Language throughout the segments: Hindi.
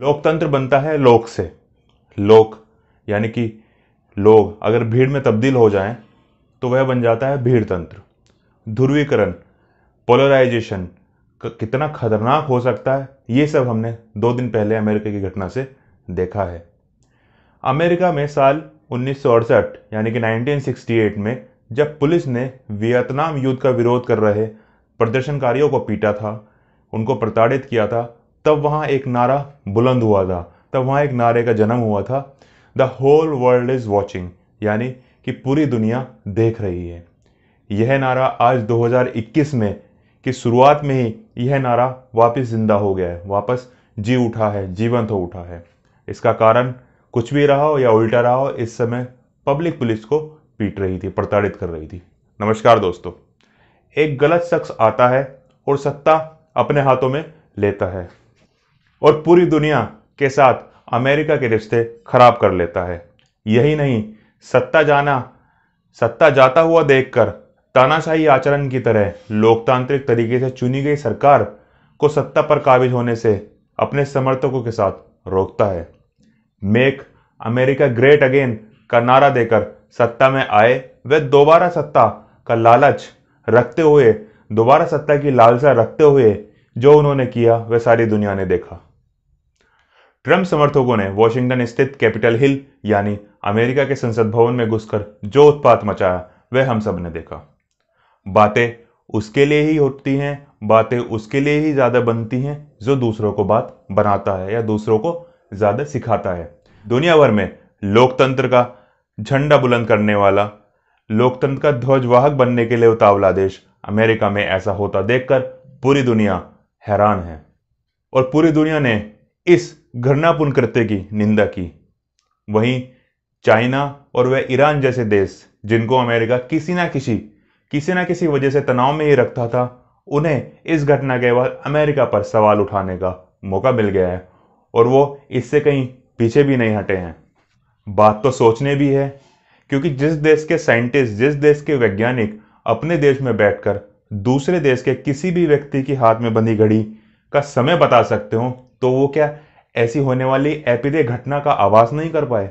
लोकतंत्र बनता है लोक से लोक यानी कि लोग अगर भीड़ में तब्दील हो जाएं तो वह बन जाता है भीड़ तंत्र ध्रुवीकरण पोलराइजेशन कितना खतरनाक हो सकता है ये सब हमने दो दिन पहले अमेरिका की घटना से देखा है अमेरिका में साल उन्नीस यानी कि 1968 में जब पुलिस ने वियतनाम युद्ध का विरोध कर रहे प्रदर्शनकारियों को पीटा था उनको प्रताड़ित किया था तब वहाँ एक नारा बुलंद हुआ था तब वहाँ एक नारे का जन्म हुआ था the whole world is watching यानी कि पूरी दुनिया देख रही है यह नारा आज 2021 में कि शुरुआत में ही यह नारा वापस जिंदा हो गया है वापस जी उठा है जीवंत हो उठा है इसका कारण कुछ भी रहा हो या उल्टा रहा हो इस समय पब्लिक पुलिस को पीट रही थी प्रताड़ित कर रही थी नमस्कार दोस्तों एक गलत शख्स आता है और सत्ता अपने हाथों में लेता है और पूरी दुनिया के साथ अमेरिका के रिश्ते खराब कर लेता है यही नहीं सत्ता जाना सत्ता जाता हुआ देखकर तानाशाही आचरण की तरह लोकतांत्रिक तरीके से चुनी गई सरकार को सत्ता पर काबिज होने से अपने समर्थकों के साथ रोकता है मेक अमेरिका ग्रेट अगेन का नारा देकर सत्ता में आए वे दोबारा सत्ता का लालच रखते हुए दोबारा सत्ता की लालसा रखते हुए जो उन्होंने किया वह सारी दुनिया ने देखा ट्रंप समर्थकों ने वॉशिंगटन स्थित कैपिटल हिल यानी अमेरिका के संसद भवन में घुसकर जो उत्पात मचाया वह हम सब ने देखा बातें उसके लिए ही होती हैं बातें उसके लिए ही ज़्यादा बनती हैं जो दूसरों को बात बनाता है या दूसरों को ज़्यादा सिखाता है दुनिया भर में लोकतंत्र का झंडा बुलंद करने वाला लोकतंत्र का ध्वजवाहक बनने के लिए उतावला देश अमेरिका में ऐसा होता देखकर पूरी दुनिया हैरान है और पूरी दुनिया ने इस घृणापूर्ण कृत्य की निंदा की वहीं चाइना और वह ईरान जैसे देश जिनको अमेरिका किसी ना किसी किसी ना किसी वजह से तनाव में ही रखता था उन्हें इस घटना के बाद अमेरिका पर सवाल उठाने का मौका मिल गया है और वो इससे कहीं पीछे भी नहीं हटे हैं बात तो सोचने भी है क्योंकि जिस देश के साइंटिस्ट जिस देश के वैज्ञानिक अपने देश में बैठकर दूसरे देश के किसी भी व्यक्ति की हाथ में बंधी घड़ी का समय बता सकते हो तो वो क्या ऐसी होने वाली एपिदे घटना का आवाज नहीं कर पाए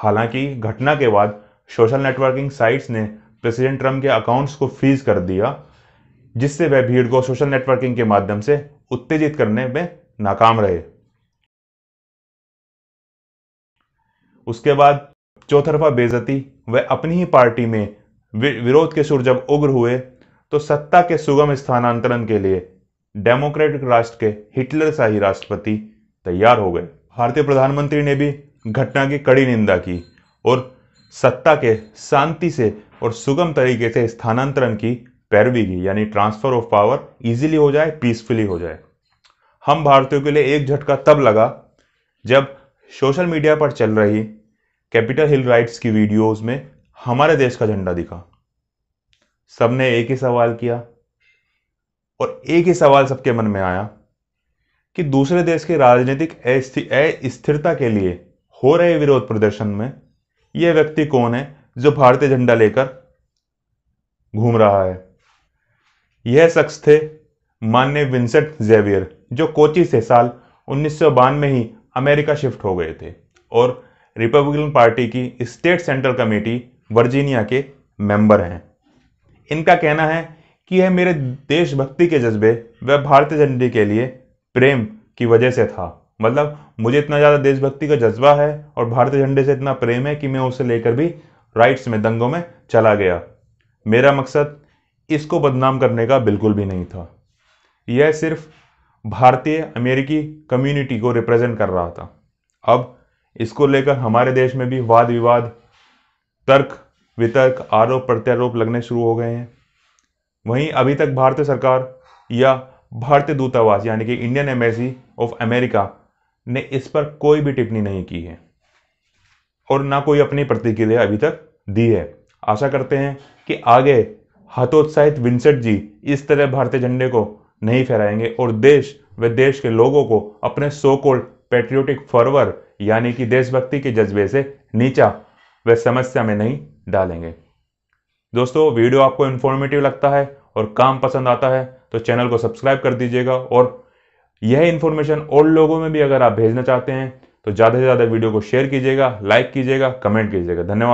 हालांकि घटना के बाद सोशल नेटवर्किंग साइट्स ने प्रेसिडेंट ट्रंप के अकाउंट्स को फ्रीज कर दिया जिससे वह भीड़ को सोशल नेटवर्किंग के माध्यम से उत्तेजित करने में नाकाम रहे उसके बाद चौथरफा बेजती वह अपनी ही पार्टी में विरोध के सुर जब उग्र हुए तो सत्ता के सुगम स्थानांतरण के लिए डेमोक्रेटिक राष्ट्र के हिटलर शाही राष्ट्रपति तैयार हो गए भारतीय प्रधानमंत्री ने भी घटना की कड़ी निंदा की और सत्ता के शांति से और सुगम तरीके से स्थानांतरण की पैरवी की यानी ट्रांसफर ऑफ पावर इजीली हो जाए पीसफुली हो जाए हम भारतीयों के लिए एक झटका तब लगा जब सोशल मीडिया पर चल रही कैपिटल हिल राइट्स की वीडियोस में हमारे देश का झंडा दिखा सबने एक ही सवाल किया और एक ही सवाल सबके मन में आया कि दूसरे देश की राजनीतिक अस्थिरता के लिए हो रहे विरोध प्रदर्शन में यह व्यक्ति कौन है जो भारतीय झंडा लेकर घूम रहा है यह शख्स थे मान्य विंसेंट जेवियर जो कोची से साल उन्नीस में ही अमेरिका शिफ्ट हो गए थे और रिपब्लिकन पार्टी की स्टेट सेंट्रल कमेटी वर्जीनिया के मेंबर हैं इनका कहना है कि यह मेरे देशभक्ति के जज्बे व भारतीय झंडे के लिए प्रेम की वजह से था मतलब मुझे इतना ज़्यादा देशभक्ति का जज्बा है और भारतीय झंडे से इतना प्रेम है कि मैं उसे लेकर भी राइट्स में दंगों में चला गया मेरा मकसद इसको बदनाम करने का बिल्कुल भी नहीं था यह सिर्फ भारतीय अमेरिकी कम्युनिटी को रिप्रेजेंट कर रहा था अब इसको लेकर हमारे देश में भी वाद विवाद तर्क वितर्क आरोप प्रत्यारोप लगने शुरू हो गए हैं वहीं अभी तक भारतीय सरकार या भारतीय दूतावास यानी कि इंडियन एम्बेसी ऑफ अमेरिका ने इस पर कोई भी टिप्पणी नहीं की है और ना कोई अपनी प्रतिक्रिया अभी तक दी है आशा करते हैं कि आगे हतोत्साहित विंसेंट जी इस तरह भारतीय झंडे को नहीं फहराएंगे और देश व देश के लोगों को अपने सो कोल्ड पेट्रियोटिक फॉरवर यानी कि देशभक्ति के जज्बे से नीचा व समस्या में नहीं डालेंगे दोस्तों वीडियो आपको इन्फॉर्मेटिव लगता है और काम पसंद आता है तो चैनल को सब्सक्राइब कर दीजिएगा और यह इन्फॉर्मेशन और लोगों में भी अगर आप भेजना चाहते हैं तो ज़्यादा से ज़्यादा वीडियो को शेयर कीजिएगा लाइक कीजिएगा कमेंट कीजिएगा धन्यवाद